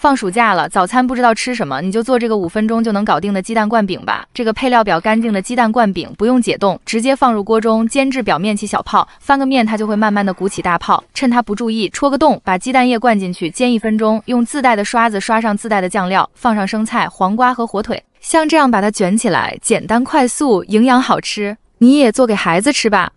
放暑假了，早餐不知道吃什么，你就做这个五分钟就能搞定的鸡蛋灌饼吧。这个配料表干净的鸡蛋灌饼不用解冻，直接放入锅中煎至表面起小泡，翻个面它就会慢慢的鼓起大泡。趁它不注意戳个洞，把鸡蛋液灌进去，煎一分钟，用自带的刷子刷上自带的酱料，放上生菜、黄瓜和火腿，像这样把它卷起来，简单快速，营养好吃，你也做给孩子吃吧。